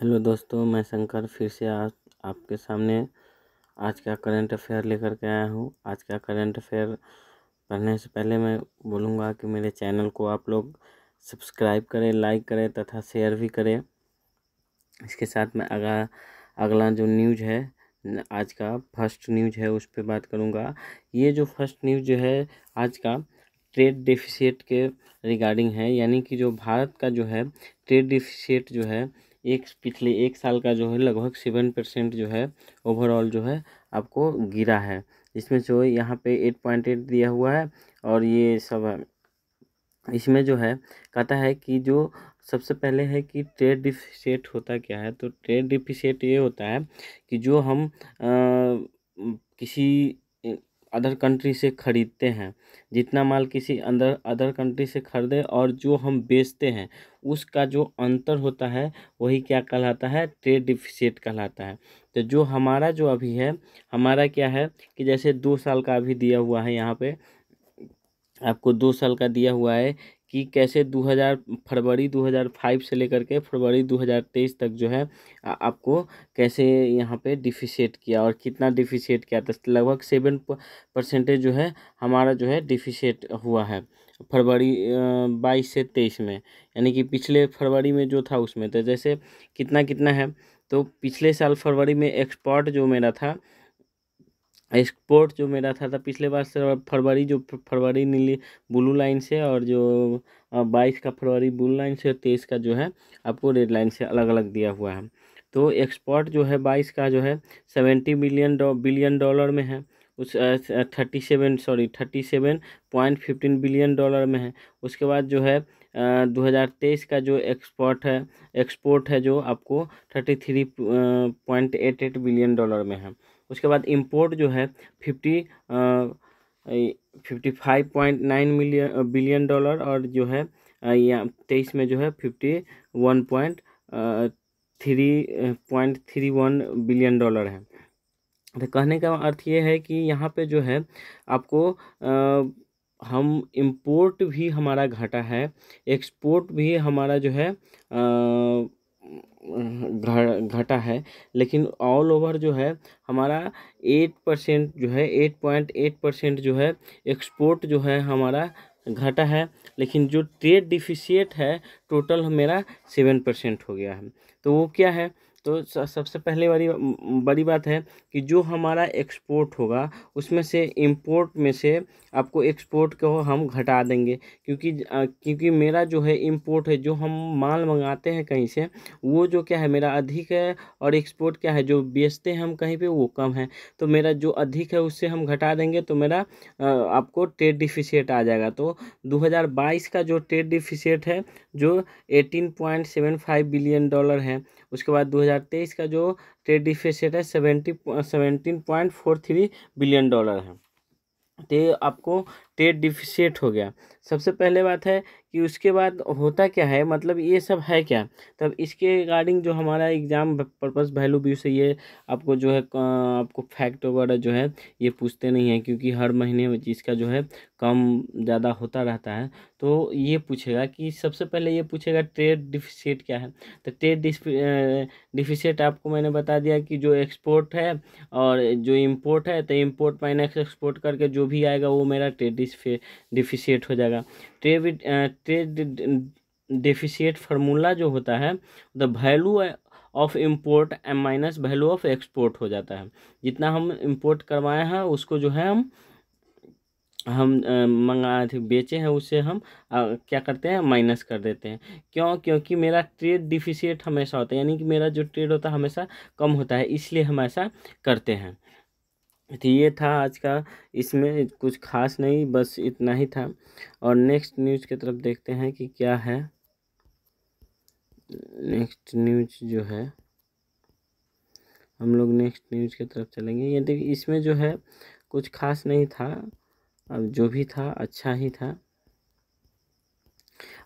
hello दोस्तों मैं शंकर फिर से आज आपके सामने आज का करंट अफेयर लेकर के आया हूँ आज का करंट अफेयर पढ़ने से पहले मैं बोलूँगा कि मेरे चैनल को आप लोग सब्सक्राइब करें लाइक करें तथा शेयर भी करें इसके साथ मैं अगला अगला जो न्यूज है आज का फर्स्ट न्यूज है उस पर बात करूँगा ये जो फर्स्ट न्यूज जो है आज का ट्रेड डिफिशिएट के रिगार्डिंग है यानी कि जो भारत का जो है ट्रेड डिफिशिएट जो है एक पिछले एक साल का जो है लगभग सेवन परसेंट जो है ओवरऑल जो है आपको गिरा है इसमें जो यहाँ पे एट पॉइंट एट दिया हुआ है और ये सब इसमें जो है कहता है कि जो सबसे पहले है कि ट्रेड डिफिशेट होता क्या है तो ट्रेड डिफिशेट ये होता है कि जो हम आ, किसी अदर कंट्री से ख़रीदते हैं जितना माल किसी अंदर अदर कंट्री से ख़रीदे और जो हम बेचते हैं उसका जो अंतर होता है वही क्या कहलाता है ट्रेड डिफिशेट कहलाता है तो जो हमारा जो अभी है हमारा क्या है कि जैसे दो साल का अभी दिया हुआ है यहाँ पे आपको दो साल का दिया हुआ है कि कैसे 2000 फरवरी 2005 से लेकर के फरवरी 2023 तक जो है आपको कैसे यहाँ पे डिफिशिएट किया और कितना डिफिशिएट किया था लगभग सेवन परसेंटेज जो है हमारा जो है डिफिशिएट हुआ है फरवरी बाईस से तेईस में यानी कि पिछले फरवरी में जो था उसमें तो जैसे कितना कितना है तो पिछले साल फरवरी में एक्सपोर्ट जो मेरा था एक्सपोर्ट जो मेरा था, था पिछले बार से फरवरी जो फरवरी नीली ब्लू लाइन से और जो बाईस का फरवरी ब्लू लाइन से तेईस का जो है आपको रेड लाइन से अलग अलग दिया हुआ है तो एक्सपोर्ट जो है बाईस का जो है सेवेंटी मिलियन बिलियन डॉलर में है उस thirty seven sorry thirty seven point fifteen billion dollar में है उसके बाद जो है दो हज़ार तेईस का जो एक्सपोर्ट है एक्सपोर्ट है जो आपको thirty three point eight eight billion dollar में है उसके बाद इम्पोर्ट जो है fifty fifty five point nine million billion dollar और जो है यहाँ तेईस में जो है fifty one point three point three one billion dollar है तो कहने का अर्थ ये है कि यहाँ पे जो है आपको आ, हम इम्पोर्ट भी हमारा घटा है एक्सपोर्ट भी हमारा जो है आ, घटा है लेकिन ऑल ओवर जो है हमारा एट परसेंट जो है एट पॉइंट एट परसेंट जो है एक्सपोर्ट जो है हमारा घटा है लेकिन जो ट्रेड डिफिशिएट है टोटल मेरा सेवन परसेंट हो गया है तो वो क्या है तो सबसे पहले वाली बड़ी बात है कि जो हमारा एक्सपोर्ट होगा उसमें से इंपोर्ट में से आपको एक्सपोर्ट को हम घटा देंगे क्योंकि क्योंकि मेरा जो है इंपोर्ट है जो हम माल मंगाते हैं कहीं से वो जो क्या है मेरा अधिक है और एक्सपोर्ट क्या है जो बेचते हैं हम कहीं पे वो कम है तो मेरा जो अधिक है उससे हम घटा देंगे तो मेरा आपको ट्रेड डिफिशियट आ जाएगा तो दो का जो ट्रेड डिफिशियट है जो एटीन बिलियन डॉलर है उसके बाद 2023 का जो ट्रेड डिफिशियट है seventy seventeen point four three billion dollar है तो आपको ट्रेड डिफिशिएट हो गया सबसे पहले बात है कि उसके बाद होता क्या है मतलब ये सब है क्या तब इसके रिगार्डिंग जो हमारा एग्ज़ाम पर्पस वैल्यू व्यू से ये आपको जो है आपको फैक्ट वगैरह जो है ये पूछते नहीं हैं क्योंकि हर महीने में इसका जो है कम ज़्यादा होता रहता है तो ये पूछेगा कि सबसे पहले ये पूछेगा ट्रेड डिफिशिएट क्या है तो ट्रेड डिफिशिएट आपको मैंने बता दिया कि जो एक्सपोर्ट है और जो इम्पोर्ट है तो इम्पोर्ट माइनस एक्सपोर्ट करके जो भी आएगा वो मेरा ट्रेड बीस डिफिशियट हो जाएगा ट्रेड तो ट्रेड तो डिफिशियट फार्मूला जो होता है the value of import M minus value of export हो जाता है जितना हम इम्पोर्ट करवाए हैं उसको जो है हम हम मंगाए बेचे हैं उसे हम आ, क्या करते हैं माइनस कर देते हैं क्यों क्योंकि मेरा ट्रेड डिफिशियट हमेशा होता है यानी कि मेरा जो ट्रेड होता है हमेशा कम होता है इसलिए हम ऐसा करते हैं ये था आज का इसमें कुछ खास नहीं बस इतना ही था और नेक्स्ट न्यूज़ की तरफ देखते हैं कि क्या है नेक्स्ट न्यूज जो है हम लोग नेक्स्ट न्यूज की तरफ चलेंगे यदि इसमें जो है कुछ खास नहीं था अब जो भी था अच्छा ही था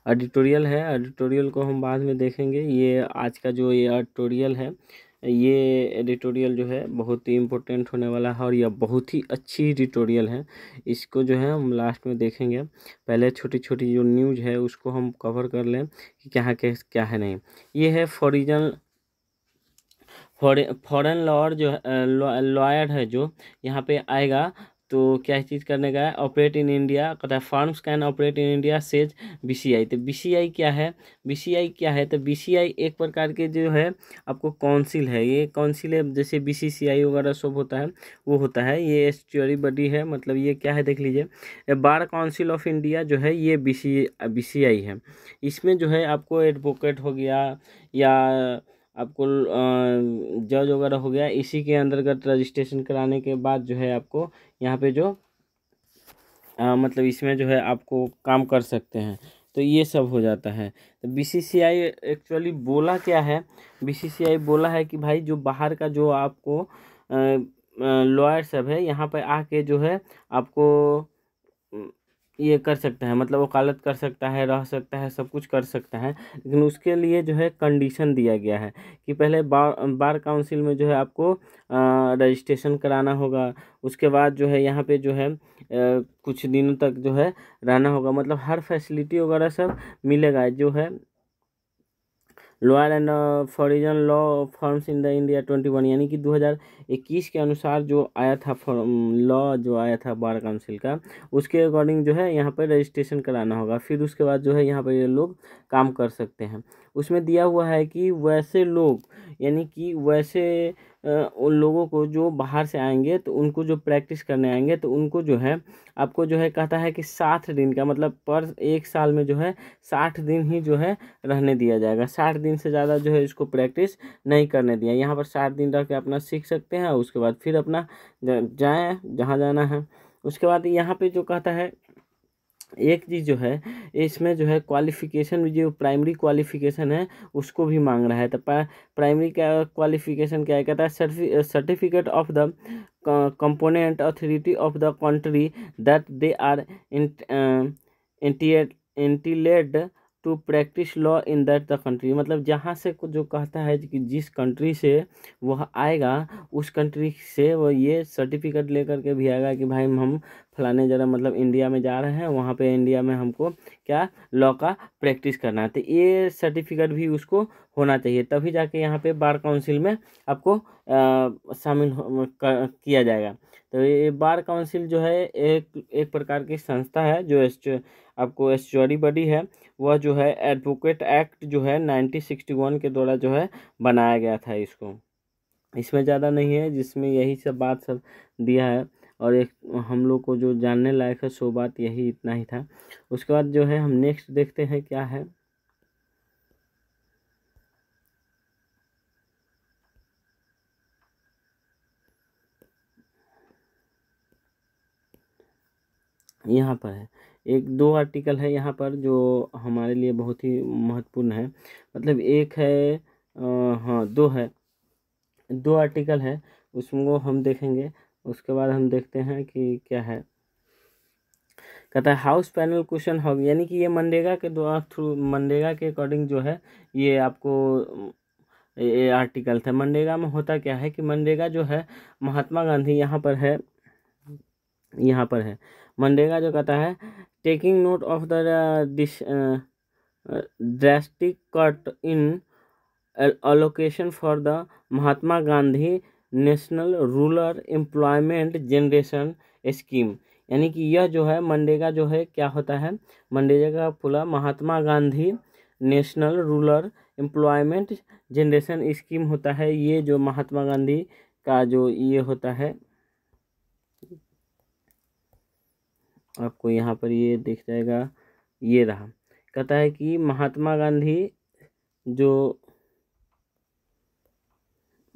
ऑडिटोरियल है ऑडिटोरियल को हम बाद में देखेंगे ये आज का जो ये ऑडिटोरियल है ये एडिटोरियल जो है बहुत ही इम्पोर्टेंट होने वाला है और यह बहुत ही अच्छी एडिटोरियल है इसको जो है हम लास्ट में देखेंगे पहले छोटी छोटी जो न्यूज है उसको हम कवर कर लें कि क्या के क्या है नहीं ये है फॉरिजन फॉरन लॉर्ड जो लॉयर है जो यहाँ पे आएगा तो क्या चीज़ करने का है ऑपरेट इन इंडिया कहता है firms can operate in India says BCI तो बीसीआई क्या है बीसीआई क्या है तो बीसीआई एक प्रकार के जो है आपको काउंसिल है ये काउंसिल है जैसे बीसीसीआई वगैरह सब होता है वो होता है ये एस्टोरी बडी है मतलब ये क्या है देख लीजिए बार काउंसिल ऑफ इंडिया जो है ये बी सी है इसमें जो है आपको एडवोकेट हो गया या आपको जज वगैरह हो गया इसी के अंतर्गत रजिस्ट्रेशन कराने के बाद जो है आपको यहाँ पे जो आ, मतलब इसमें जो है आपको काम कर सकते हैं तो ये सब हो जाता है तो बीसीसीआई एक्चुअली बोला क्या है बी बोला है कि भाई जो बाहर का जो आपको लॉयर सब है यहाँ पर आके जो है आपको ये कर सकता है मतलब वकालत कर सकता है रह सकता है सब कुछ कर सकता है लेकिन उसके लिए जो है कंडीशन दिया गया है कि पहले बार बार काउंसिल में जो है आपको रजिस्ट्रेशन कराना होगा उसके बाद जो है यहाँ पे जो है कुछ दिनों तक जो है रहना होगा मतलब हर फैसिलिटी वगैरह सब मिलेगा जो है loyal and foreign law firms in the India twenty one यानी कि दो हज़ार इक्कीस के अनुसार जो आया था लॉ जो आया था बार काउंसिल का उसके अकॉर्डिंग जो है यहाँ पर रजिस्ट्रेशन कराना होगा फिर उसके बाद जो है यहाँ पर ये लोग काम कर सकते हैं उसमें दिया हुआ है कि वैसे लोग यानी कि वैसे उन लोगों को जो बाहर से आएंगे तो उनको जो प्रैक्टिस करने आएंगे तो उनको जो है आपको जो है कहता है कि साठ दिन का मतलब पर एक साल में जो है साठ दिन ही जो है रहने दिया जाएगा साठ दिन से ज़्यादा जो है इसको प्रैक्टिस नहीं करने दिया यहाँ पर साठ दिन रह के अपना सीख सकते हैं उसके बाद फिर अपना जाएँ जहाँ जाना है उसके बाद यहाँ पर जो कहता है एक चीज़ जो है इसमें जो है क्वालिफ़िकेशन जो प्राइमरी क्वालिफ़िकेशन है उसको भी मांग रहा है तो प्राइमरी क्या क्वालिफ़िकेशन क्या कहता है certificate of the competent authority of the country that they are entitled to practise law in that the country मतलब जहाँ से जो कहता है कि जिस कंट्री से वह आएगा उस कंट्री से वह ये सर्टिफिकेट लेकर के भी आएगा कि भाई हम फलाने जगह मतलब इंडिया में जा रहे हैं वहाँ पे इंडिया में हमको क्या लॉ का प्रैक्टिस करना है तो ये सर्टिफिकेट भी उसको होना चाहिए तभी जाके यहाँ पे बार काउंसिल में आपको शामिल किया जाएगा तो ये बार काउंसिल जो है एक एक प्रकार की संस्था है जो एस आपको एस्चुअरी बॉडी है वह जो है एडवोकेट एक्ट जो है नाइनटीन सिक्सटी वन के द्वारा जो है बनाया गया था इसको इसमें ज़्यादा नहीं है जिसमें यही सब बात सब दिया है और एक हम लोग को जो जानने लायक है सो बात यही इतना ही था उसके बाद जो है हम नेक्स्ट देखते हैं क्या है यहाँ पर है एक दो आर्टिकल है यहाँ पर जो हमारे लिए बहुत ही महत्वपूर्ण है मतलब एक है आ, हाँ दो है दो आर्टिकल है वो हम देखेंगे उसके बाद हम देखते हैं कि क्या है कहता है हाउस पैनल क्वेश्चन हॉग यानी कि ये मनरेगा के द्वारा थ्रू मनरेगा के अकॉर्डिंग जो है ये आपको ये आर्टिकल था मनरेगा में होता क्या है कि मनरेगा जो है महात्मा गांधी यहाँ पर है यहाँ पर है मनरेगा जो कहता है taking note of the drastic cut in allocation for the Mahatma Gandhi national rural employment generation scheme यानी कि यह जो है मंडेगा जो है क्या होता है मंडेगा का पूरा Mahatma Gandhi national rural employment generation scheme होता है ये जो महात्मा गांधी का जो ये होता है आपको यहाँ पर ये दिख जाएगा ये रहा कहता है कि महात्मा गांधी जो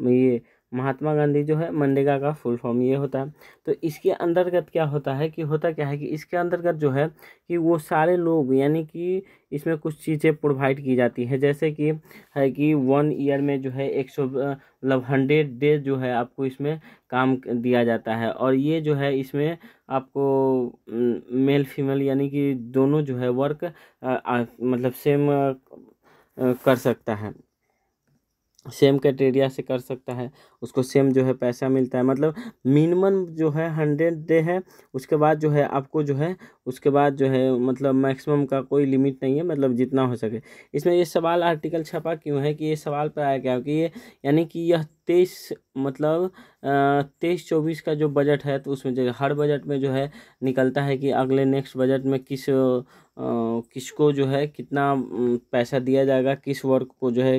ये महात्मा गांधी जो है मनरेगा का फुल फॉर्म ये होता है तो इसके अंतर्गत क्या होता है कि होता क्या है कि इसके अंतर्गत जो है कि वो सारे लोग यानी कि इसमें कुछ चीज़ें प्रोवाइड की जाती है जैसे कि है कि वन ईयर में जो है एक सौ मतलब हंड्रेड डेज जो है आपको इसमें काम दिया जाता है और ये जो है इसमें आपको मेल फीमेल यानी कि दोनों जो है वर्क आ, आ, मतलब सेम आ, कर सकता है सेम क्राइटेरिया से कर सकता है उसको सेम जो है पैसा मिलता है मतलब मिनिमम जो है हंड्रेड डे है उसके बाद जो है आपको जो है उसके बाद जो है मतलब मैक्सिमम का कोई लिमिट नहीं है मतलब जितना हो सके इसमें ये सवाल आर्टिकल छपा क्यों है कि ये सवाल पर आया क्या कि ये यानी कि यह तेईस मतलब तेईस चौबीस का जो बजट है तो उसमें जो हर बजट में जो है निकलता है कि अगले नेक्स्ट बजट में किस किसको जो है कितना पैसा दिया जाएगा किस वर्क को जो है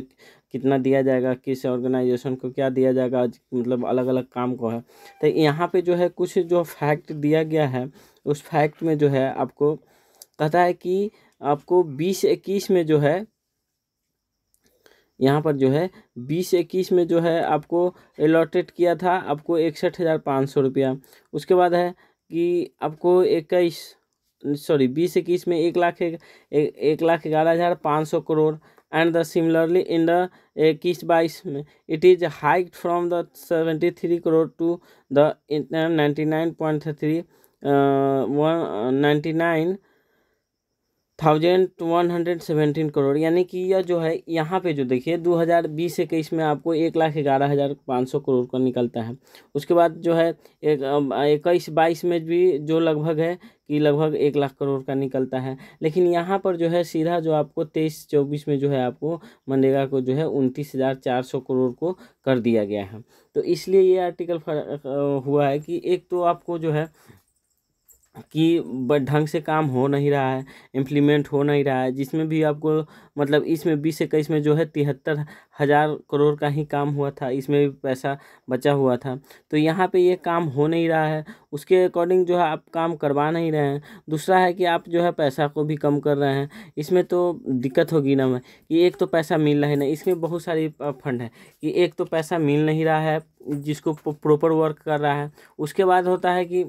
कितना दिया जाएगा किस ऑर्गेनाइजेशन को क्या दिया जाएगा मतलब अलग अलग काम को है तो यहाँ पे जो है कुछ जो फैक्ट दिया गया है उस फैक्ट में जो है आपको कहता है कि आपको बीस इक्कीस में जो है यहाँ पर जो है बीस इक्कीस में जो है आपको अलॉटेड किया था आपको इकसठ हज़ार पाँच सौ रुपया उसके बाद है कि आपको इक्कीस सॉरी बीस इक्कीस में एक लाख एक, एक लाख ग्यारह हज़ार पाँच सौ crore and the similarly in the uh, kiss by it is hiked from the 73 crore to the 99.3 uh, 199 thousand one hundred seventeen crore यानी कि यह जो है यहाँ पे जो देखिए दो हज़ार बीस इक्कीस में आपको एक लाख ग्यारह हज़ार पाँच सौ करोड़ का निकलता है उसके बाद जो है एक इक्कीस बाईस में भी जो लगभग है कि लगभग एक लाख करोड़ का निकलता है लेकिन यहाँ पर जो है सीधा जो आपको तेईस चौबीस में जो है आपको मनरेगा को जो है उनतीस हज़ार चार सौ करोड़ को कर दिया गया है तो इसलिए ये आर्टिकल हुआ है कि एक तो आपको जो है कि ढंग से काम हो नहीं रहा है इम्प्लीमेंट हो नहीं रहा है जिसमें भी आपको मतलब इसमें बीस इक्कीस में जो है तिहत्तर हज़ार करोड़ का ही काम हुआ था इसमें भी पैसा बचा हुआ था तो यहाँ पे ये काम हो नहीं रहा है उसके अकॉर्डिंग जो है आप काम करवा नहीं रहे हैं दूसरा है कि आप जो है पैसा को भी कम कर रहे हैं इसमें तो दिक्कत होगी ना मैं कि एक तो पैसा मिल रहा है ना इसमें बहुत सारी फंड है कि एक तो पैसा मिल नहीं रहा है जिसको प्रॉपर वर्क कर रहा है उसके बाद होता है कि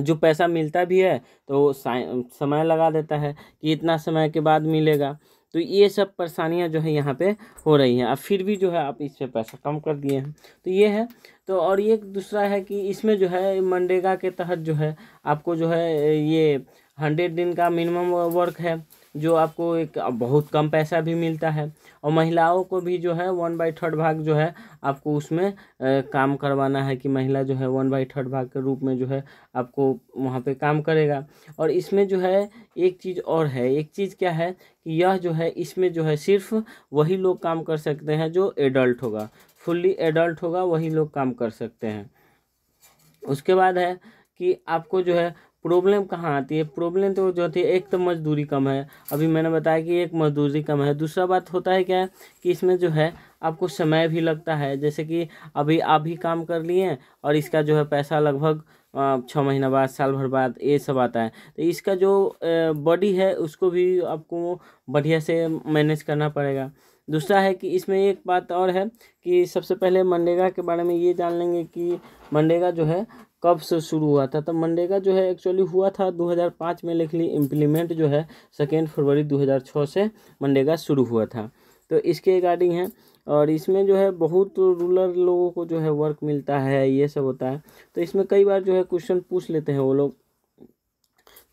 जो पैसा मिलता भी है तो समय लगा देता है कि इतना समय के बाद मिलेगा तो ये सब परेशानियां जो है यहाँ पे हो रही हैं अब फिर भी जो है आप इस पर पैसा कम कर दिए हैं तो ये है तो और ये दूसरा है कि इसमें जो है मनरेगा के तहत जो है आपको जो है ये हंड्रेड दिन का मिनिमम वर्क है जो आपको एक बहुत कम पैसा भी मिलता है और महिलाओं को भी जो है वन बाई थर्ड भाग जो है आपको उसमें आ, काम करवाना है कि महिला जो है वन बाई थर्ड भाग के रूप में जो है आपको वहाँ पे काम करेगा और इसमें जो है एक चीज़ और है एक चीज़ क्या है कि यह जो है इसमें जो है सिर्फ वही लोग काम कर सकते हैं जो एडल्ट होगा फुल्ली एडल्ट होगा वही लोग काम कर सकते हैं उसके बाद है कि आपको जो है प्रॉब्लम कहाँ आती है प्रॉब्लम तो जो होती है एक तो मजदूरी कम है अभी मैंने बताया कि एक मजदूरी कम है दूसरा बात होता है क्या है कि इसमें जो है आपको समय भी लगता है जैसे कि अभी आप ही काम कर लिए और इसका जो है पैसा लगभग छः महीना बाद साल भर बाद ये सब आता है तो इसका जो बॉडी है उसको भी आपको बढ़िया से मैनेज करना पड़ेगा दूसरा है कि इसमें एक बात और है कि सबसे पहले मंडेगा के बारे में ये जान लेंगे कि मंडेगा जो है कब से शुरू हुआ था तो मंडेगा जो है एक्चुअली हुआ था 2005 में लिख ली इम्प्लीमेंट जो है सेकेंड फरवरी 2006 से मंडेगा शुरू हुआ था तो इसके रिगार्डिंग है और इसमें जो है बहुत रूरल लोगों को जो है वर्क मिलता है ये सब होता है तो इसमें कई बार जो है क्वेश्चन पूछ लेते हैं वो लोग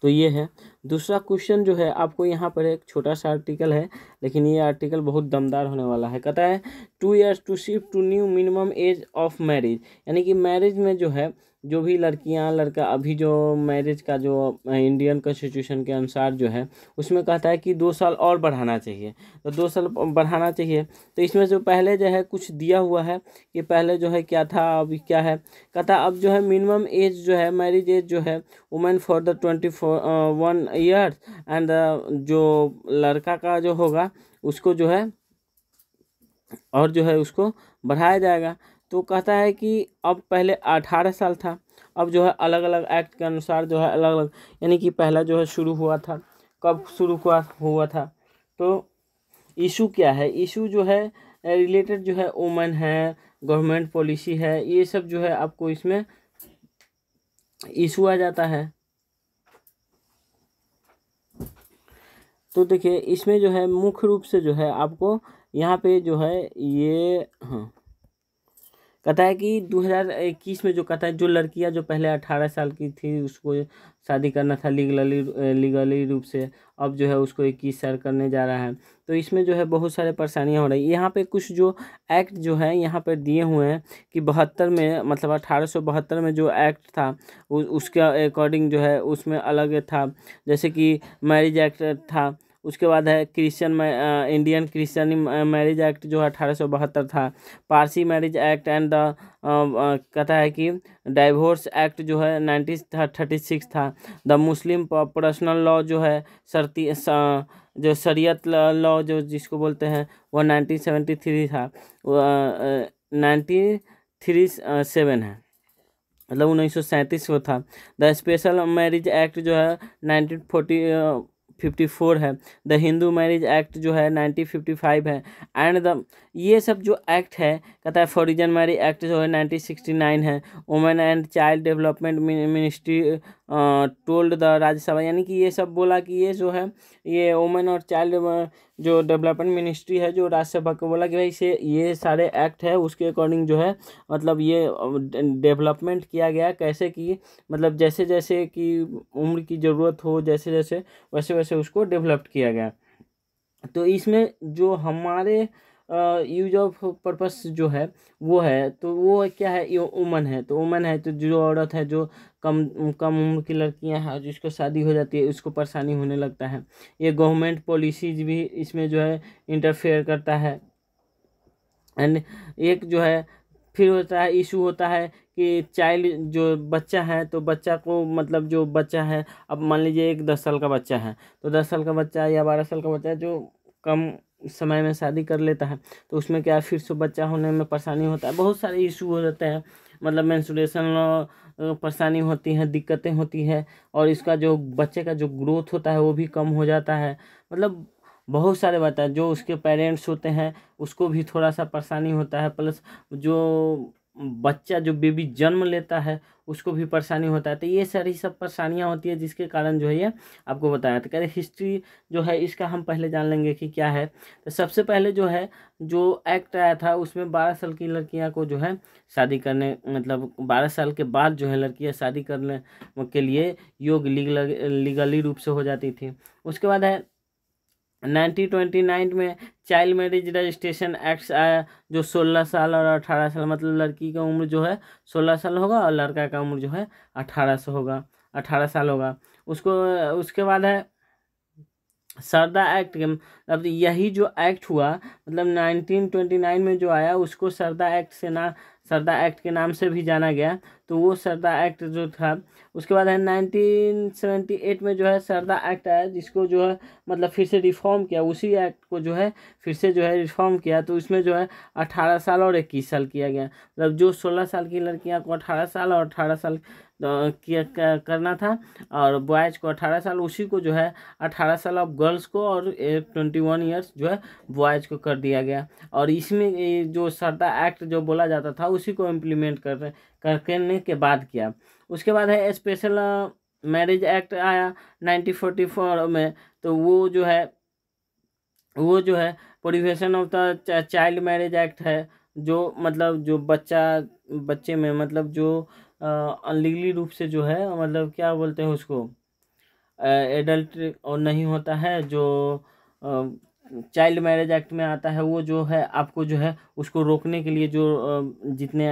तो ये है दूसरा क्वेश्चन जो है आपको यहाँ पर एक छोटा सा आर्टिकल है लेकिन ये आर्टिकल बहुत दमदार होने वाला है कहता है two years to shift to new minimum age of marriage यानी कि मैरिज में जो है जो भी लड़कियां लड़का अभी जो मैरिज का जो इंडियन कॉन्स्टिट्यूशन के अनुसार जो है उसमें कहता है कि दो साल और बढ़ाना चाहिए तो दो साल बढ़ाना चाहिए तो इसमें जो पहले जो है कुछ दिया हुआ है कि पहले जो है क्या था अभी क्या है कहता अब जो है मिनिमम एज जो है मैरिज एज जो है women for the twenty four one years and जो लड़का का जो होगा उसको जो है और जो है उसको बढ़ाया जाएगा तो कहता है कि अब पहले अठारह साल था अब जो है अलग अलग एक्ट के अनुसार जो है अलग अलग यानी कि पहला जो है शुरू हुआ था कब शुरू हुआ हुआ था तो इशू क्या है इशू जो है रिलेटेड जो है वुमेन है गवर्नमेंट पॉलिसी है ये सब जो है आपको इसमें इशू आ जाता है तो देखिए इसमें जो है मुख्य रूप से जो है आपको यहाँ पे जो है ये हाँ कहता है कि 2021 में जो कहता है जो लड़कियां जो पहले 18 साल की थी उसको शादी करना था लीगली लीगली रूप से अब जो है उसको इक्कीस साल करने जा रहा है तो इसमें जो है बहुत सारे परेशानियां हो रही है यहाँ पे कुछ जो एक्ट जो है यहाँ पर दिए हुए हैं कि बहत्तर में मतलब अठारह में जो एक्ट था उ, उसके अकॉर्डिंग जो है उसमें अलग था जैसे कि मैरिज एक्ट था उसके बाद है Christian Indian Christian marriage act जो है अठारह था Parsi marriage act and the कहता है कि डाइवोर्स एक्ट जो है नाइनटीन थर्टी सिक्स था द मुस्लिम पर्सनल लॉ जो है सरती जो शरीयत लॉ जो जिसको बोलते हैं वह नाइनटीन सेवेंटी थ्री था नाइनटीन थ्री सेवन है मतलब उन्नीस सौ सैंतीस को था द स्पेशल मैरिज एक्ट जो है नाइनटीन फोर्टी फिफ्टी फोर है द हिंदू मैरिज एक्ट जो है नाइनटीन फिफ्टी फाइव है एंड द ये सब जो एक्ट है कहता है फॉर मैरी एक्ट जो है नाइनटीन सिक्सटी नाइन है women and child development ministry told the Rajya Sabha यानी कि ये सब बोला कि ये जो है ये वुमेन और चाइल्ड जो डेवलपमेंट मिनिस्ट्री है जो राज्यसभा को बोला कि भाई इसे ये सारे एक्ट है उसके अकॉर्डिंग जो है मतलब ये डेवलपमेंट किया गया कैसे कि मतलब जैसे जैसे कि उम्र की ज़रूरत हो जैसे जैसे वैसे वैसे उसको डेवलप्ड किया गया तो इसमें जो हमारे यूज ऑफ पर्पस जो है वो है तो वो क्या है उमन है तो उमन है तो जो औरत है जो कम कम उम्र की लड़कियां हैं जिसको शादी हो जाती है उसको परेशानी होने लगता है ये गवर्नमेंट पॉलिसीज भी इसमें जो है इंटरफेयर करता है एंड एक जो है फिर होता है इशू होता है कि चाइल्ड जो बच्चा है तो बच्चा को मतलब जो बच्चा है अब मान लीजिए एक दस साल का बच्चा है तो दस साल का बच्चा या बारह साल का बच्चा जो कम समय में शादी कर लेता है तो उसमें क्या फिर से बच्चा होने में परेशानी होता है बहुत सारे इशू हो जाते हैं मतलब मैंसुरेशन परेशानी होती है दिक्कतें होती है और इसका जो बच्चे का जो ग्रोथ होता है वो भी कम हो जाता है मतलब बहुत सारे है जो उसके पेरेंट्स होते हैं उसको भी थोड़ा सा परेशानी होता है प्लस जो बच्चा जो बेबी जन्म लेता है उसको भी परेशानी होता है तो ये सारी सब परेशानियाँ होती है जिसके कारण जो है ये आपको बताया तो कह रहे हिस्ट्री जो है इसका हम पहले जान लेंगे कि क्या है तो सबसे पहले जो है जो एक्ट आया था उसमें बारह साल की लड़कियाँ को जो है शादी करने मतलब बारह साल के बाद जो है लड़कियाँ शादी करने के लिए योग लीगल लीगली रूप से हो जाती थी उसके बाद है 1929 में चाइल्ड मैरिज रजिस्ट्रेशन एक्ट आया जो 16 साल और 18 साल मतलब लड़की का उम्र जो है 16 साल होगा और लड़का का उम्र जो है 18 सौ होगा 18 साल होगा उसको उसके बाद है सरदा एक्ट मतलब यही जो एक्ट हुआ मतलब 1929 में जो आया उसको सरदा एक्ट से ना सरदा एक्ट के नाम से भी जाना गया तो वो सरदा एक्ट जो था उसके बाद है 1978 में जो है सरदा एक्ट आया जिसको जो है मतलब फिर से रिफॉर्म किया उसी एक्ट को जो है फिर से जो है रिफॉर्म किया तो इसमें जो है 18 साल और इक्कीस साल किया गया मतलब जो 16 साल की लड़कियां को 18 साल और 18 साल किया करना था और बॉयज़ को अठारह साल उसी को जो है अठारह साल अब गर्ल्स को और ट्वेंटी वन ईयर्स जो है बॉयज़ को कर दिया गया और इसमें जो सरदा एक्ट जो बोला जाता था उसी को इम्प्लीमेंट कर करने के बाद किया उसके बाद है स्पेशल मैरिज एक्ट आया नाइनटीन फोर्टी फोर में तो वो जो है वो जो है prohibition of the child marriage act है जो मतलब जो बच्चा बच्चे में मतलब जो अनलीगली रूप से जो है मतलब क्या बोलते हैं उसको एडल्ट और नहीं होता है जो चाइल्ड मैरिज एक्ट में आता है वो जो है आपको जो है उसको रोकने के लिए जो जितने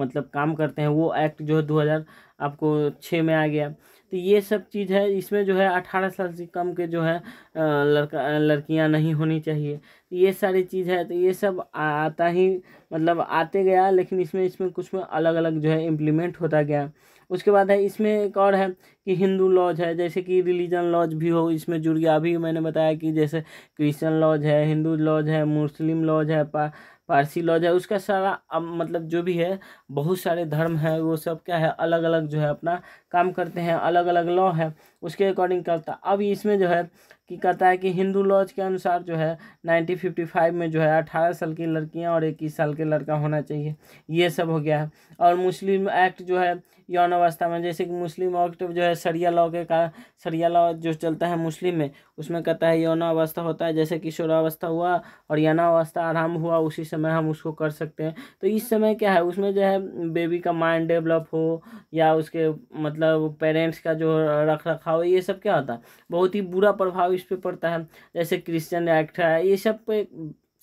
मतलब काम करते हैं वो एक्ट जो है दो हज़ार आपको छः में आ गया तो ये सब चीज़ है इसमें जो है अठारह साल से कम के जो है लड़का लड़कियां नहीं होनी चाहिए तो ये सारी चीज़ है तो ये सब आता ही मतलब आते गया लेकिन इसमें इसमें कुछ में अलग अलग जो है इम्प्लीमेंट होता गया उसके बाद है इसमें एक और है कि हिंदू लॉज है जैसे कि रिलीजन लॉज भी हो इसमें जुड़ गया अभी मैंने बताया कि जैसे क्रिश्चियन लॉज है हिंदू लॉज है मुस्लिम लॉज है पा पारसी लॉज है उसका सारा अब मतलब जो भी है बहुत सारे धर्म है वो सब क्या है अलग अलग जो है अपना काम करते हैं अलग अलग लॉ है उसके अकॉर्डिंग करता अब इसमें जो है कि कहता है कि हिंदू लॉज के अनुसार जो है नाइनटीन फिफ्टी फाइव में जो है अठारह साल की लड़कियां और इक्कीस साल के लड़का होना चाहिए ये सब हो गया है और मुस्लिम एक्ट जो है यौन अवस्था में जैसे कि मुस्लिम वक्त जो है सरिया लॉ के का सरिया लॉ जो चलता है मुस्लिम में उसमें कहता है यौन अवस्था होता है जैसे किशोरावस्था हुआ और यौनावस्था अवस्था आराम हुआ उसी समय हम उसको कर सकते हैं तो इस समय क्या है उसमें जो है बेबी का माइंड डेवलप हो या उसके मतलब पेरेंट्स का जो रख रखाव ये सब क्या होता है बहुत ही बुरा प्रभाव इस पर पड़ता है जैसे क्रिश्चन एक्ट है ये सब पे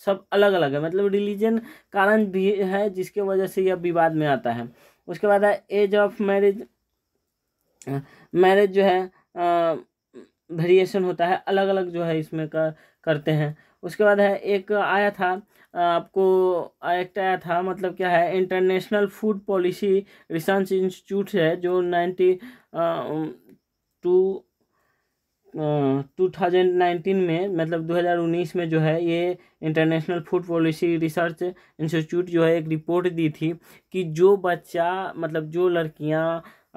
सब अलग अलग है मतलब रिलीजन कारण भी है जिसके वजह से यह विवाद में आता है उसके बाद है एज ऑफ मैरिज मैरिज जो है वेरिएशन होता है अलग अलग जो है इसमें कर, करते हैं उसके बाद है एक आया था आपको एक्ट आया था मतलब क्या है international food policy research institute है जो नाइन्टी टू 2019 में मतलब 2019 में जो है ये international food policy research institute जो है एक रिपोर्ट दी थी कि जो बच्चा मतलब जो लड़कियां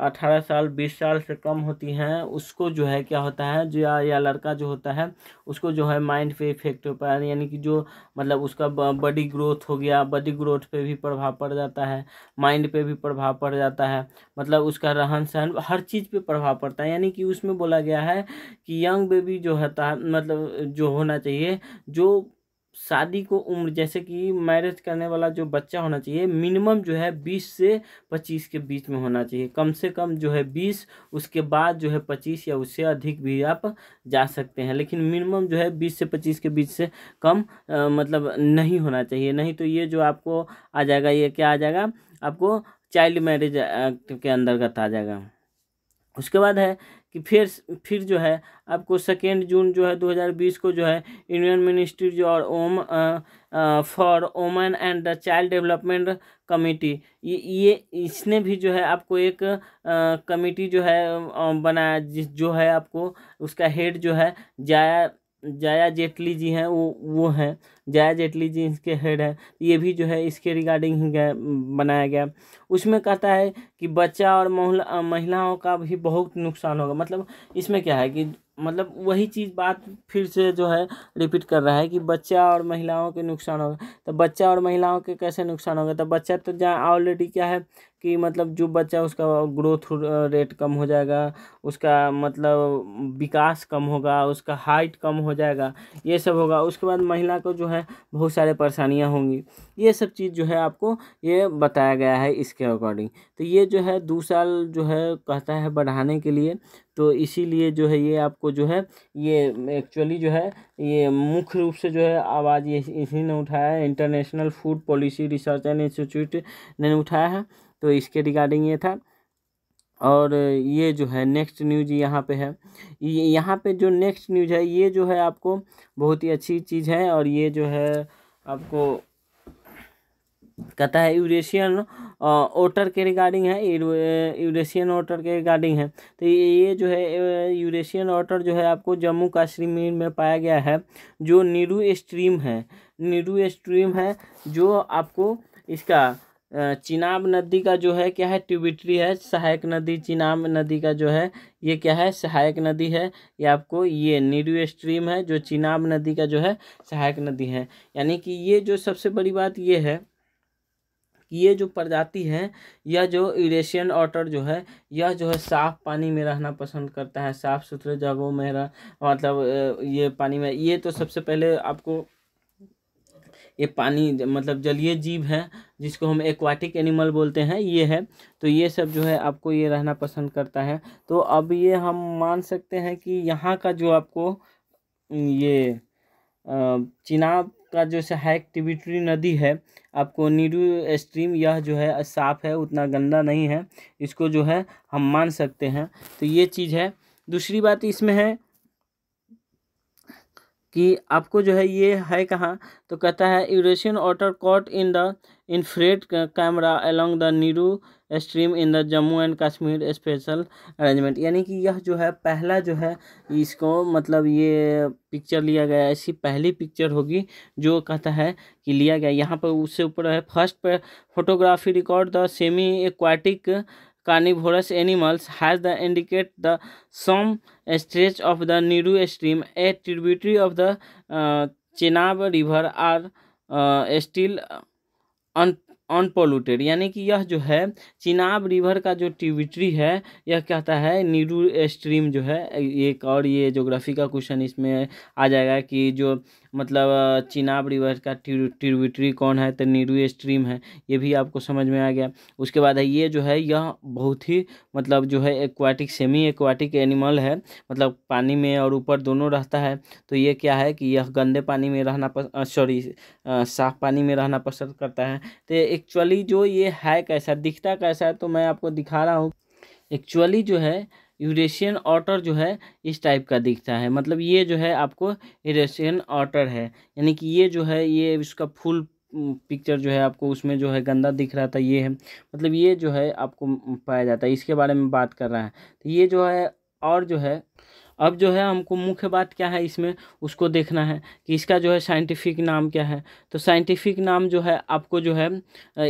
अठारह साल बीस साल से कम होती हैं उसको जो है क्या होता है जो या, या लड़का जो होता है उसको जो है माइंड पे इफेक्ट होता है यानी कि जो मतलब उसका बॉडी ग्रोथ हो गया बॉडी ग्रोथ पे भी प्रभाव पड़ जाता है माइंड पे भी प्रभाव पड़ जाता है मतलब उसका रहन सहन हर चीज़ पे प्रभाव पड़ता है यानी कि उसमें बोला गया है कि यंग बेबी जो होता है मतलब जो होना चाहिए जो शादी को उम्र जैसे कि मैरिज करने वाला जो बच्चा होना चाहिए मिनिमम जो है बीस से पच्चीस के बीच में होना चाहिए कम से कम जो है बीस उसके बाद जो है पच्चीस या उससे अधिक भी आप जा सकते हैं लेकिन मिनिमम जो है बीस से पच्चीस के बीच से कम आ, मतलब नहीं होना चाहिए नहीं तो ये जो आपको आ जाएगा ये क्या आ जाएगा आपको चाइल्ड मैरिज एक्ट के अंतर्गत आ जाएगा उसके बाद है कि फिर फिर जो है आपको सेकेंड जून जो है 2020 को जो है इंडियन मिनिस्ट्री जो और ओम for women and child development committee ये ये इसने भी जो है आपको एक कमेटी जो है बनाया जिस जो है आपको उसका हेड जो है जाया जाया जेटली जी हैं वो वो हैं जया जेटली जी इसके हेड है ये भी जो है इसके रिगार्डिंग ही बनाया गया उसमें कहता है कि बच्चा और महिलाओं का भी बहुत नुकसान होगा मतलब इसमें क्या है कि मतलब वही चीज़ बात फिर से जो है रिपीट कर रहा है कि बच्चा और महिलाओं के नुकसान होगा तो बच्चा और महिलाओं के कैसे नुकसान होगा तो बच्चा तो जहाँ ऑलरेडी क्या है कि मतलब जो बच्चा उसका ग्रोथ रेट कम हो जाएगा उसका मतलब विकास कम होगा उसका हाइट कम हो जाएगा ये सब होगा उसके बाद महिला को जो है है बहुत सारे परेशानियाँ होंगी ये सब चीज़ जो है आपको ये बताया गया है इसके अकॉर्डिंग तो ये जो है दो साल जो है कहता है बढ़ाने के लिए तो इसीलिए जो है ये आपको जो है ये एक्चुअली जो है ये मुख्य रूप से जो है आवाज़ ये इसी ने उठाया है international food policy research and institute ने उठाया है तो इसके रिगार्डिंग ये था और ये जो है नेक्स्ट न्यूज यहाँ पे है यहाँ पे जो नेक्स्ट न्यूज है ये जो है आपको बहुत ही अच्छी चीज़ है और ये जो है आपको कहता है यूरेशियन ओटर के रिगार्डिंग है यूरेशियन ओटर के रिगार्डिंग है तो ये जो है यूरेशियन ओटर जो है आपको जम्मू कश्मीर में पाया गया है जो नीरू स्ट्रीम है नीरू स्ट्रीम है जो आपको इसका चिनाब नदी का जो है क्या है ट्यूबिट्री है सहायक नदी चिनाब नदी का जो है ये क्या है सहायक नदी है ये आपको ये नीडू स्ट्रीम है जो चिनाब नदी का जो है सहायक नदी है यानी कि ये जो सबसे बड़ी बात ये है कि ये जो प्रजाति है यह जो यूरेशियन ऑटर जो है यह जो है साफ़ पानी में रहना पसंद करता है साफ़ सुथरे जगहों में रह मतलब ये पानी में ये तो सबसे पहले आपको ये पानी मतलब जलीय जीव है जिसको हम एक्वाटिक एनिमल बोलते हैं ये है तो ये सब जो है आपको ये रहना पसंद करता है तो अब ये हम मान सकते हैं कि यहाँ का जो आपको ये चिनाब का जो सहायक टिबिटरी नदी है आपको नीरू स्ट्रीम यह जो है साफ़ है उतना गंदा नहीं है इसको जो है हम मान सकते हैं तो ये चीज़ है दूसरी बात इसमें है कि आपको जो है ये है कहाँ तो कहता है Eurasian water caught in the infrared camera along the Neeru stream in the Jammu and Kashmir special arrangement यानी कि यह जो है पहला जो है इसको मतलब ये पिक्चर लिया गया ऐसी पहली पिक्चर होगी जो कहता है कि लिया गया यहाँ पर उससे ऊपर है फर्स्ट पर photography record the semi aquatic carnivorous animals has the indicate the some stretch of the Neeru stream a tributary of the Chenab river are still unpolluted यानी कि यह जो है चिनाब रिवर का जो ट्रिब्यूटरी है यह कहता है नीरू स्ट्रीम जो है एक और ये जोग्राफी का क्वेश्चन इसमें आ जाएगा कि जो मतलब चिनाब रिवर का ट्रिब्यूटरी कौन है तो नीरू स्ट्रीम है ये भी आपको समझ में आ गया उसके बाद है ये जो है यह बहुत ही मतलब जो है एक्वाटिक सेमी एक्वाटिक एनिमल है मतलब पानी में और ऊपर दोनों रहता है तो ये क्या है कि यह गंदे पानी में रहना सॉरी साफ पानी में रहना पसंद करता है तो एक्चुअली जो ये है कैसा दिखता कैसा है तो मैं आपको दिखा रहा हूँ एक्चुअली जो है यूरेशियन ऑटर जो है इस टाइप का दिखता है मतलब ये जो है आपको यूरेशियन ऑटर है यानी कि ये जो है ये इसका फुल पिक्चर जो है आपको उसमें जो है गंदा दिख रहा था ये है मतलब ये जो है आपको पाया जाता है इसके बारे में बात कर रहा है तो ये जो है और जो है अब जो है हमको मुख्य बात क्या है इसमें उसको देखना है कि इसका जो है साइंटिफिक नाम क्या है तो साइंटिफिक नाम जो है आपको जो है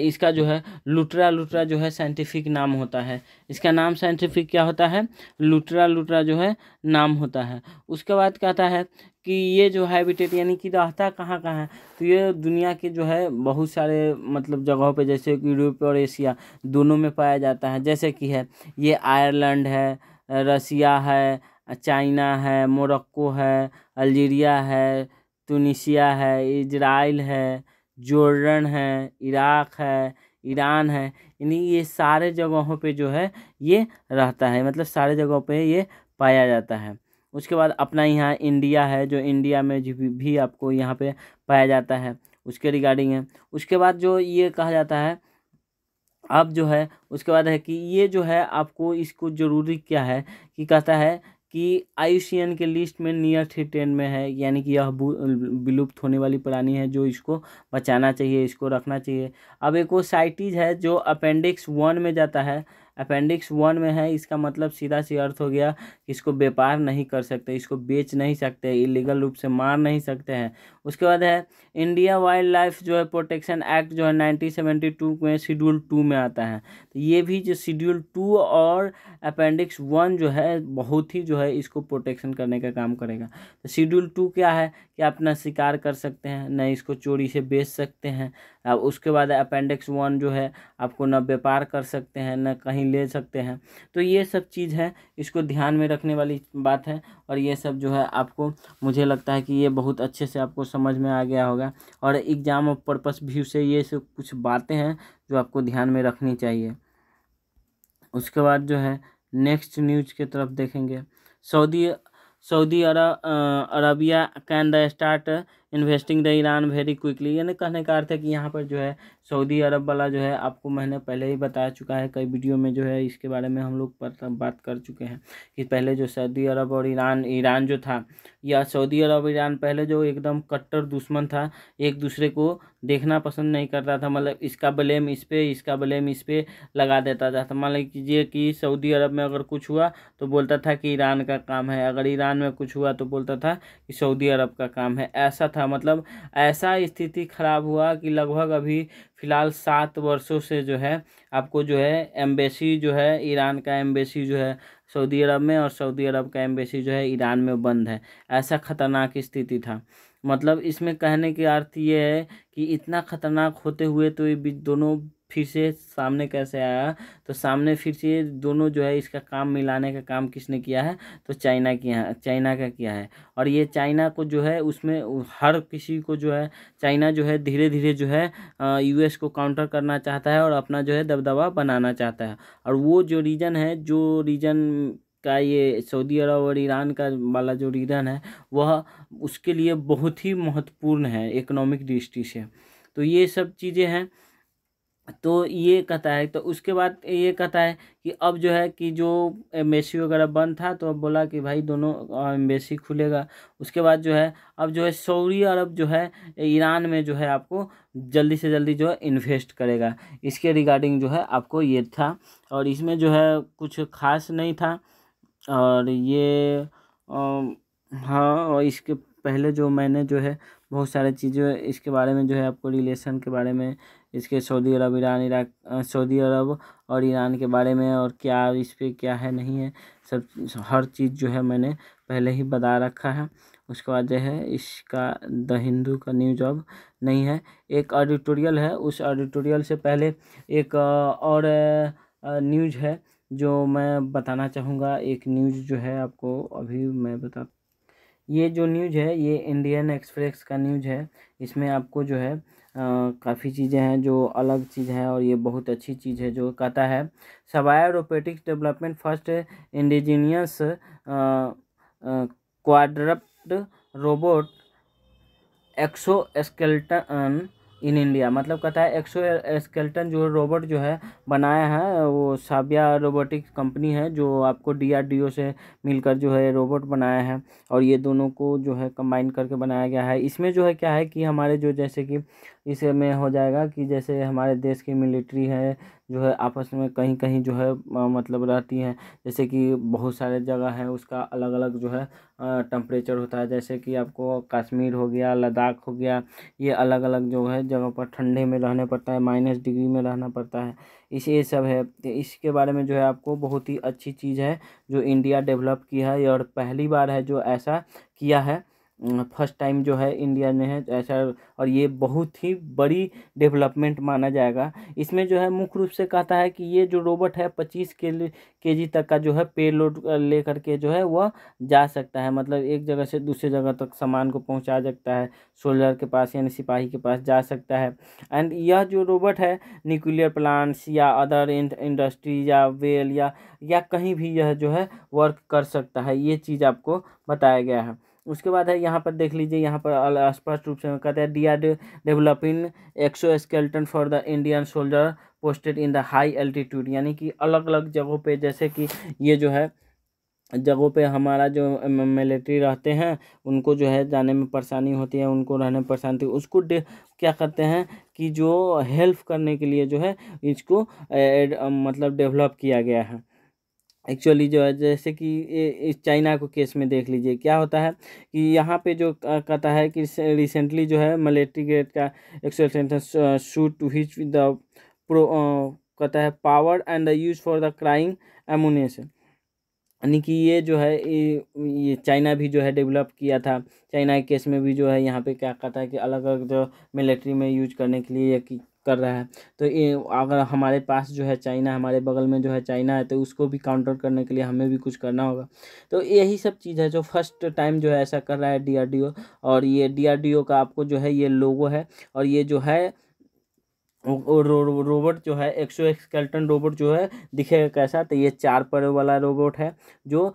इसका जो है लुटरा लुटरा जो है साइंटिफिक नाम होता है इसका नाम साइंटिफिक क्या होता है लुटरा लुटरा जो है नाम होता है उसके बाद कहता है कि ये जो हैबिटेट यानी कि रहता कहाँ कहाँ है तो ये दुनिया के जो है बहुत सारे मतलब जगहों पे जैसे यूरोप और एशिया दोनों में पाया जाता है जैसे कि है ये आयरलैंड है रसिया है चाइना है मोरक्को है अल्जीरिया है तुनिसिया है इजराइल है जोर्डन है इराक़ है ईरान है यानी ये सारे जगहों पे जो है ये रहता है मतलब सारे जगहों पे ये पाया जाता है उसके बाद अपना यहाँ इंडिया है जो इंडिया में भी आपको यहाँ पे पाया जाता है उसके रिगार्डिंग है उसके बाद जो ये कहा जाता है अब जो है उसके बाद है कि ये जो है आपको इसको ज़रूरी क्या है कि कहता है कि आई के लिस्ट में नियर थ्री टेन में है यानी कि यह विलुप्त होने वाली प्राणी है जो इसको बचाना चाहिए इसको रखना चाहिए अब एक वो साइटिज है जो अपेंडिक्स वन में जाता है अपेंडिक्स वन में है इसका मतलब सीधा सी अर्थ हो गया कि इसको व्यापार नहीं कर सकते इसको बेच नहीं सकते इलीगल रूप से मार नहीं सकते हैं उसके बाद है इंडिया वाइल्ड लाइफ जो है प्रोटेक्शन एक्ट जो है नाइनटीन सेवेंटी टू में शेड्यूल टू में आता है तो ये भी जो शेड्यूल टू और अपेंडिक्स वन जो है बहुत ही जो है इसको प्रोटेक्शन करने का काम करेगा तो शेड्यूल टू क्या है कि आप शिकार कर सकते हैं न इसको चोरी से बेच सकते हैं अब उसके बाद अपेंडिक्स वन जो है आपको न व्यापार कर सकते हैं न कहीं ले सकते हैं तो ये सब चीज़ है इसको ध्यान में रखने वाली बात है और ये सब जो है आपको मुझे लगता है कि ये बहुत अच्छे से आपको समझ में आ गया होगा और एग्ज़ाम ऑफ पर्पस व्यू से ये सब कुछ बातें हैं जो आपको ध्यान में रखनी चाहिए उसके बाद जो है नेक्स्ट न्यूज की तरफ देखेंगे Saudi Saudi Arab Arabia can the start investing the Iran very quickly यानी कहने का अर्थ है कि यहाँ पर जो है सऊदी अरब वाला जो है आपको मैंने पहले ही बता चुका है कई वीडियो में जो है इसके बारे में हम लोग पर बात कर चुके हैं कि पहले जो सऊदी अरब और ईरान ईरान जो था या सऊदी अरब ईरान पहले जो एकदम कट्टर दुश्मन था एक दूसरे को देखना पसंद नहीं करता था मतलब इसका ब्लेम इस पर इसका ब्लेम इस पर लगा देता था मान लीजिए कि सऊदी अरब में अगर कुछ हुआ तो बोलता था कि ईरान का काम है अगर ईरान में कुछ हुआ तो बोलता था कि सऊदी अरब का काम है ऐसा था मतलब ऐसा स्थिति खराब हुआ कि लगभग अभी फ़िलहाल सात वर्षों से जो है आपको जो है एम्बेसी जो है ईरान का एम्बेसी जो है सऊदी अरब में और सऊदी अरब का एम्बेसी जो है ईरान में बंद है ऐसा ख़तरनाक स्थिति था मतलब इसमें कहने के अर्थ ये है कि इतना ख़तरनाक होते हुए तो ये दोनों फिर से सामने कैसे आया तो सामने फिर से दोनों जो है इसका काम मिलाने का काम किसने किया है तो चाइना किया है चाइना का किया है और ये चाइना को जो है उसमें हर किसी को जो है चाइना जो है धीरे धीरे जो है यूएस को काउंटर करना चाहता है और अपना जो है दबदबा बनाना चाहता है और वो जो रीजन है जो रीजन का ये सऊदी अरब और ईरान का वाला जो रीजन है वह उसके लिए बहुत ही महत्वपूर्ण है इकोनॉमिक दृष्टि से तो ये सब चीज़ें हैं तो ये कहता है तो उसके बाद ये कहता है कि अब जो है कि जो एम्बेसी वगैरह बंद था तो अब बोला कि भाई दोनों एम्बेसी खुलेगा उसके बाद जो है अब जो है सऊदी अरब जो है ईरान में जो है आपको जल्दी से जल्दी जो है इन्वेस्ट करेगा इसके रिगार्डिंग जो है आपको ये था और इसमें जो है कुछ खास नहीं था और ये हाँ और इसके पहले जो मैंने जो है बहुत सारे चीज़ें इसके बारे में जो है आपको रिलेशन के बारे में इसके Saudi Arab Iran Iraq Saudi Arab और ईरान के बारे में और क्या इस पर क्या है नहीं है सब हर चीज़ जो है मैंने पहले ही बता रखा है उसके बाद जो है इसका द हिंदू का न्यूज अब नहीं है एक ऑडिटोरियल है उस ऑडिटोरियल से पहले एक और न्यूज है जो मैं बताना चाहूँगा एक न्यूज जो है आपको अभी मैं बता ये जो न्यूज है ये इंडियन एक्सप्रेस का न्यूज है इसमें आपको जो है काफ़ी चीज़ें हैं जो अलग चीज़ हैं और ये बहुत अच्छी चीज़ है जो कहता है सवाया robotics development first indigenous quadruped robot exoskeleton in India मतलब कहता है एक्सो स्केल्टन जो रोबोट जो है बनाया है वो साबिया रोबोटिक्स कंपनी है जो आपको डीआरडीओ से मिलकर जो है रोबोट बनाया है और ये दोनों को जो है कंबाइन करके बनाया गया है इसमें जो है क्या है कि हमारे जो जैसे कि इसमें हो जाएगा कि जैसे हमारे देश की मिलिट्री है जो है आपस में कहीं कहीं जो है मतलब रहती हैं जैसे कि बहुत सारे जगह हैं उसका अलग अलग जो है टेम्परेचर होता है जैसे कि आपको कश्मीर हो गया लद्दाख हो गया ये अलग अलग जो है जगह पर ठंडे में रहने पड़ता है माइनस डिग्री में रहना पड़ता है इस ये सब है तो इसके बारे में जो है आपको बहुत ही अच्छी चीज़ है जो इंडिया डेवलप की है और पहली बार है जो ऐसा किया है फर्स्ट टाइम जो है इंडिया में है ऐसा और ये बहुत ही बड़ी डेवलपमेंट माना जाएगा इसमें जो है मुख्य रूप से कहता है कि ये जो रोबोट है पच्चीस के के जी तक का जो है पे लोड ले करके जो है वह जा सकता है मतलब एक जगह से दूसरे जगह तक सामान को पहुंचा सकता है सोल्जर के पास यानी सिपाही के पास जा सकता है एंड यह जो रोबोट है न्यूक्लियर प्लांट्स या अदर इंडस्ट्री या वेल या या कहीं भी यह जो है वर्क कर सकता है ये चीज़ आपको बताया गया है उसके बाद है यहाँ पर देख लीजिए यहाँ पर स्पष्ट रूप से कहते हैं D R developing exoskeleton for the Indian soldier posted in the high altitude यानी कि अलग अलग जगहों पे जैसे कि ये जो है जगहों पे हमारा जो मिलिट्री रहते हैं उनको जो है जाने में परेशानी होती है उनको रहने में परेशानी होती है उसको क्या करते हैं कि जो हेल्प करने के लिए जो है इसको मतलब डेवलप किया गया है एक्चुअली जो है जैसे कि चाइना को केस में देख लीजिए क्या होता है कि यहाँ पे जो कहता है कि रिसेंटली जो है मलेट्री ग्रेड का actual shoot to hitch the pro कहता है power and the use for the crying ammunition यानी कि ये जो है ये चाइना भी जो है डेवलप किया था चाइना के केस में भी जो है यहाँ पे क्या कहता है कि अलग अलग जो मिलिट्री में यूज करने के लिए कर रहा है तो ये अगर हमारे पास जो है चाइना हमारे बगल में जो है चाइना है तो उसको भी काउंटर करने के लिए हमें भी कुछ करना होगा तो यही सब चीज़ है जो फर्स्ट टाइम जो है ऐसा कर रहा है डी और ये डी का आपको जो है ये लोगो है और ये जो है रो, रो, रोबोट जो है एक्सो एक्सकेल्टन रोबोट जो है दिखेगा कैसा तो ये चार पैरों वाला रोबोट है जो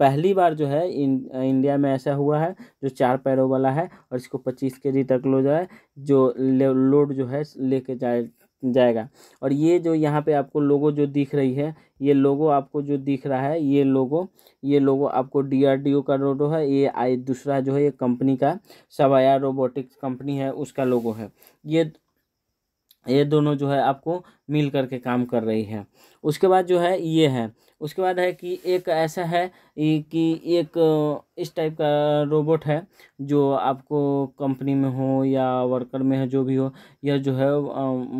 पहली बार जो है इन, इंडिया में ऐसा हुआ है जो चार पैरों वाला है और इसको पच्चीस के जी तक लो जाए जो लोड जो है लेके जाए जाएगा और ये जो यहाँ पे आपको लोगो जो दिख रही है ये लोगो आपको जो दिख रहा है ये लोगो ये लोगो आपको डीआरडीओ का रोडो है ये आई दूसरा जो है ये कंपनी का सवाया रोबोटिक्स कंपनी है उसका लोगो है ये ये दोनों जो है आपको मिल करके काम कर रही है उसके बाद जो है ये है उसके बाद है कि एक ऐसा है कि एक इस टाइप का रोबोट है जो आपको कंपनी में हो या वर्कर में है जो भी हो यह जो है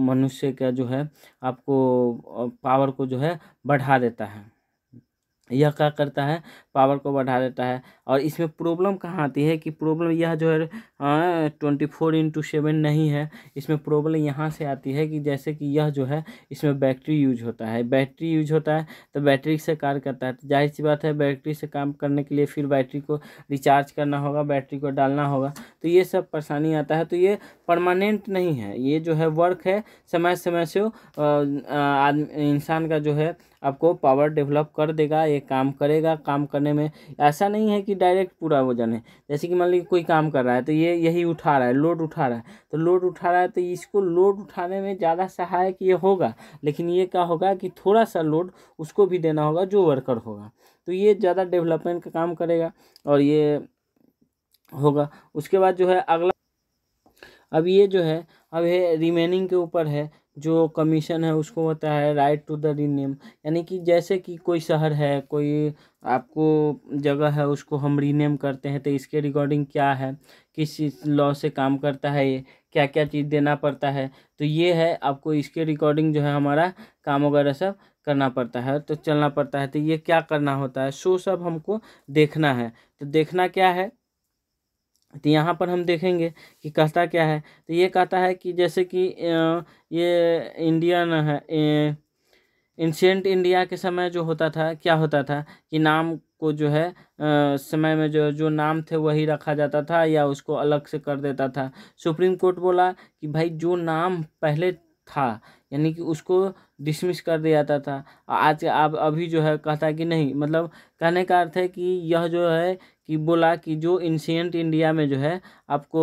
मनुष्य का जो है आपको पावर को जो है बढ़ा देता है यह क्या करता है पावर को बढ़ा देता है और इसमें प्रॉब्लम कहाँ आती है कि प्रॉब्लम यह जो है हाँ, ट्वेंटी फोर इंटू सेवन नहीं है इसमें प्रॉब्लम यहाँ से आती है कि जैसे कि यह जो है इसमें बैटरी यूज होता है बैटरी यूज होता है तो बैटरी से कार्य करता है तो जाहिर सी बात है बैटरी से काम करने के लिए फिर बैटरी को रिचार्ज करना होगा बैटरी को डालना होगा तो ये सब परेशानी आता है तो ये परमानेंट नहीं है ये जो है वर्क है समय समय से इंसान का जो है आपको पावर डेवलप कर देगा ये काम करेगा काम करने करने में ऐसा नहीं है कि डायरेक्ट पूरा वजन है जैसे कि मान लीजिए कोई काम कर रहा है तो ये यही उठा रहा है लोड उठा रहा है तो लोड उठा रहा है तो इसको लोड उठाने में ज़्यादा सहायक ये होगा लेकिन ये क्या होगा कि थोड़ा सा लोड उसको भी देना होगा जो वर्कर होगा तो ये ज़्यादा डेवलपमेंट का काम करेगा और ये होगा उसके बाद जो है अगला अब ये जो है अब ये रिमेनिंग के ऊपर है जो कमीशन है उसको होता है राइट टू द रीनेम यानी कि जैसे कि कोई शहर है कोई आपको जगह है उसको हम रीनेम करते हैं तो इसके रिगार्डिंग क्या है किस लॉ से काम करता है ये क्या क्या चीज़ देना पड़ता है तो ये है आपको इसके रिकॉर्डिंग जो है हमारा काम वगैरह सब करना पड़ता है तो चलना पड़ता है तो ये क्या करना होता है सो सब हमको देखना है तो देखना क्या है तो यहाँ पर हम देखेंगे कि कहता क्या है तो ये कहता है कि जैसे कि ये इंडियन है एंशेंट इंडिया के समय जो होता था क्या होता था कि नाम को जो है आ, समय में जो जो नाम थे वही रखा जाता था या उसको अलग से कर देता था सुप्रीम कोर्ट बोला कि भाई जो नाम पहले था यानी कि उसको डिसमिस कर दिया जाता था आज आप अभी जो है कहता है कि नहीं मतलब कहने का अर्थ है कि यह जो है कि बोला कि जो इंशियंट इंडिया में जो है आपको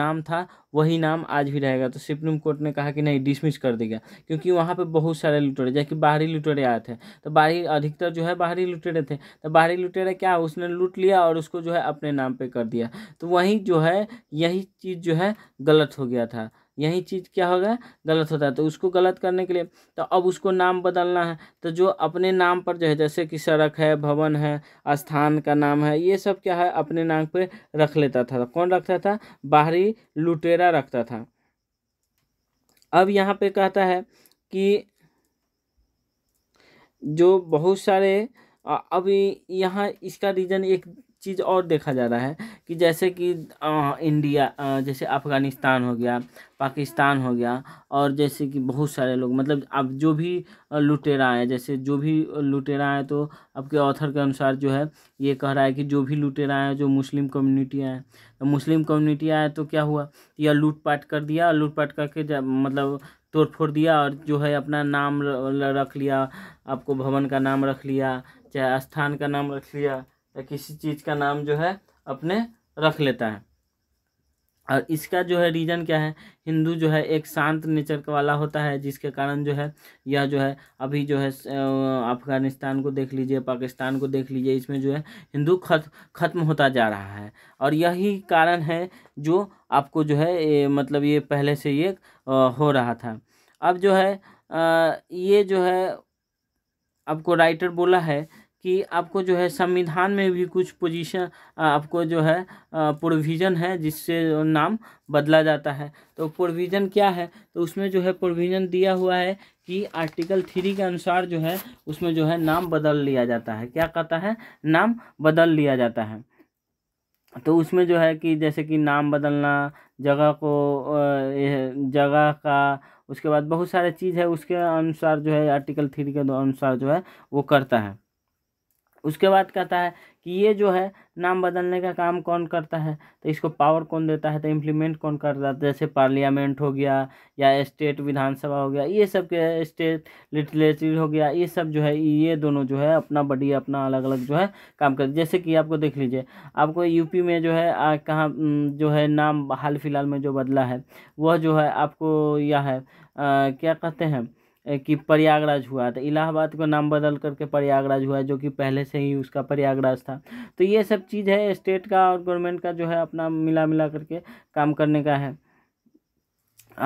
नाम था वही नाम आज भी रहेगा तो सुप्रीम कोर्ट ने कहा कि नहीं डिसमिस कर देगा क्योंकि वहाँ पे बहुत सारे लुटेरे जैसे बाहरी लुटेरे आए थे तो बाहरी अधिकतर जो है बाहरी लुटेरे थे तो बाहरी लुटेरे क्या उसने लूट लिया और उसको जो है अपने नाम पर कर दिया तो वहीं जो है यही चीज़ जो है गलत हो गया था यही चीज़ क्या होगा गलत होता है तो उसको गलत करने के लिए तो अब उसको नाम बदलना है तो जो अपने नाम पर जो है जैसे कि सड़क है भवन है स्थान का नाम है ये सब क्या है अपने नाम पर रख लेता था कौन रखता था बाहरी लुटेरा रखता था अब यहाँ पे कहता है कि जो बहुत सारे अभी यहाँ इसका रीज़न एक चीज़ और देखा जा रहा है कि जैसे कि इंडिया जैसे अफ़गानिस्तान हो गया पाकिस्तान हो गया और जैसे कि बहुत सारे लोग मतलब अब जो भी लुटेरा है जैसे जो भी लुटेरा है तो आपके ऑथर के अनुसार जो है ये कह रहा है कि जो भी लुटेरा है जो मुस्लिम कम्युनिटी है तो मुस्लिम कम्युनिटी आए तो क्या हुआ यह लूटपाट कर दिया लूटपाट करके मतलब तोड़ फोड़ दिया और जो है अपना नाम रख लिया आपको भवन का नाम रख लिया चाहे स्थान का नाम रख लिया या किसी चीज़ का नाम जो है अपने रख लेता है और इसका जो है रीज़न क्या है हिंदू जो है एक शांत नेचर का वाला होता है जिसके कारण जो है यह जो है अभी जो है अफ़गानिस्तान को देख लीजिए पाकिस्तान को देख लीजिए इसमें जो है हिंदू खत ख़त्म होता जा रहा है और यही कारण है जो आपको जो है ए, मतलब ये पहले से ये हो रहा था अब जो है आ, ये जो है आपको राइटर बोला है कि आपको जो है संविधान में भी कुछ पोजीशन आपको जो है प्रोविज़न है जिससे नाम बदला जाता है तो प्रोविज़न क्या है तो उसमें जो है प्रोविज़न दिया हुआ है कि आर्टिकल थ्री के अनुसार जो है उसमें जो है नाम बदल लिया जाता है क्या कहता है नाम बदल लिया जाता है तो उसमें जो है कि जैसे कि नाम बदलना जगह को जगह का उसके बाद बहुत सारे चीज़ है उसके अनुसार जो है आर्टिकल थ्री के अनुसार जो है वो करता है उसके बाद कहता है कि ये जो है नाम बदलने का काम कौन करता है तो इसको पावर कौन देता है तो इम्प्लीमेंट कौन करता है तो जैसे पार्लियामेंट हो गया या स्टेट विधानसभा हो गया ये सब के स्टेट लिटरेचर हो गया ये सब जो है ये दोनों जो है अपना बड़ी अपना अलग अलग जो है काम कर जैसे कि आपको देख लीजिए आपको यूपी में जो है कहाँ जो है नाम हाल फिलहाल में जो बदला है वह जो है आपको यह है आ, क्या कहते हैं कि प्रयागराज हुआ था इलाहाबाद को नाम बदल करके प्रयागराज हुआ जो कि पहले से ही उसका प्रयागराज था तो ये सब चीज़ है स्टेट का और गवर्नमेंट का जो है अपना मिला मिला करके काम करने का है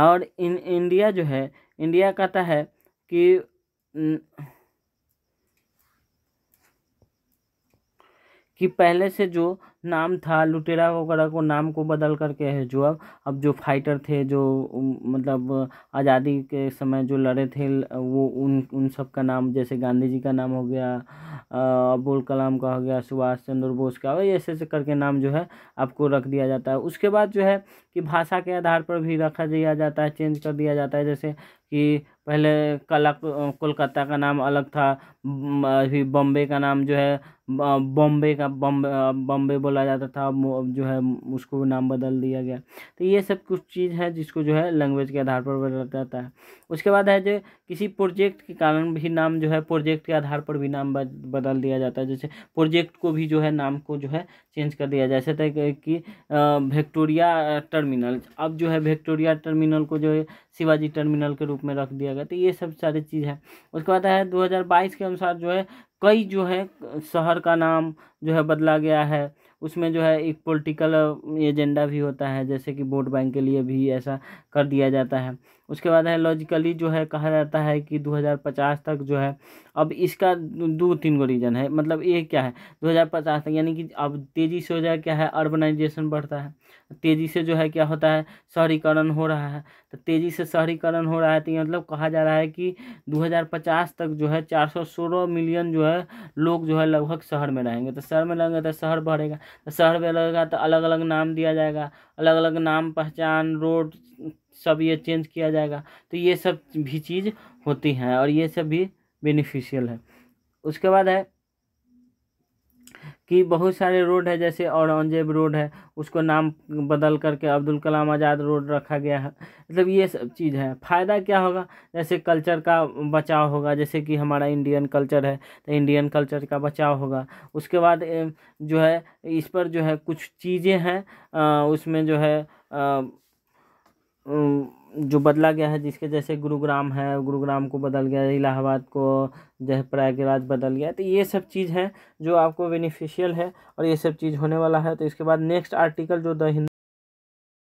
और इन इंडिया जो है इंडिया कहता है कि न, कि पहले से जो नाम था लुटेरा वगैरह को नाम को बदल करके है जो अब अब जो फाइटर थे जो मतलब आज़ादी के समय जो लड़े थे वो उन उन सब का नाम जैसे गांधी जी का नाम हो गया अबुल कलाम का हो गया सुभाष चंद्र बोस का वही ऐसे ऐसे करके नाम जो है आपको रख दिया जाता है उसके बाद जो है कि भाषा के आधार पर भी रखा दिया जाता है चेंज कर दिया जाता है जैसे कि पहले कला कोलकाता का नाम अलग था अभी बॉम्बे का नाम जो है बॉम्बे का बॉम्बे बॉम्बे बोला जाता था जो है उसको नाम बदल दिया गया तो ये सब कुछ चीज़ है जिसको जो है लैंग्वेज के आधार पर बदला जाता है उसके बाद है जो किसी प्रोजेक्ट के कारण भी नाम जो है प्रोजेक्ट के आधार पर भी नाम बदल दिया जाता है जैसे प्रोजेक्ट को भी जो है नाम को जो है चेंज कर दिया जैसे तय कि विक्टोरिया टर्मिनल अब जो है विक्टोरिया टर्मिनल को जो है शिवाजी टर्मिनल के रूप में रख दिया गया तो ये सब सारी चीज़ है उसके बाद है दो के अनुसार जो है कई जो है शहर का नाम जो है बदला गया है उसमें जो है एक पॉलिटिकल एजेंडा भी होता है जैसे कि वोट बैंक के लिए भी ऐसा कर दिया जाता है उसके बाद है लॉजिकली जो है कहा जाता है कि 2050 तक जो है अब इसका दो तीन गो रीज़न है मतलब ये क्या है 2050 तक यानी कि अब तेज़ी से हो जाए क्या है अर्बनाइजेशन बढ़ता है तेज़ी से जो है क्या होता है शहरीकरण हो रहा है तो तेज़ी से शहरीकरण हो रहा है तो ये मतलब कहा जा रहा है कि 2050 तक जो है सोलह मिलियन जो है लोग जो है लगभग शहर में रहेंगे तो शहर में रहेंगे तो शहर बढ़ेगा तो शहर में रहेगा तो अलग अलग नाम दिया जाएगा अलग अलग नाम पहचान रोड सब ये चेंज किया जाएगा तो ये सब भी चीज़ होती हैं और ये सब भी बेनिफिशियल है उसके बाद है कि बहुत सारे रोड है जैसे औरंगजेब रोड है उसको नाम बदल करके अब्दुल कलाम आज़ाद रोड रखा गया है मतलब ये सब चीज़ है फ़ायदा क्या होगा जैसे कल्चर का बचाव होगा जैसे कि हमारा इंडियन कल्चर है तो इंडियन कल्चर का बचाव होगा उसके बाद जो है इस पर जो है कुछ चीज़ें हैं उसमें जो है जो बदला गया है जिसके जैसे गुरुग्राम है गुरुग्राम को बदल गया इलाहाबाद को जो है प्रयागराज बदल गया तो ये सब चीज़ है जो आपको बेनिफिशियल है और ये सब चीज़ होने वाला है तो इसके बाद नेक्स्ट आर्टिकल जो द हिंदू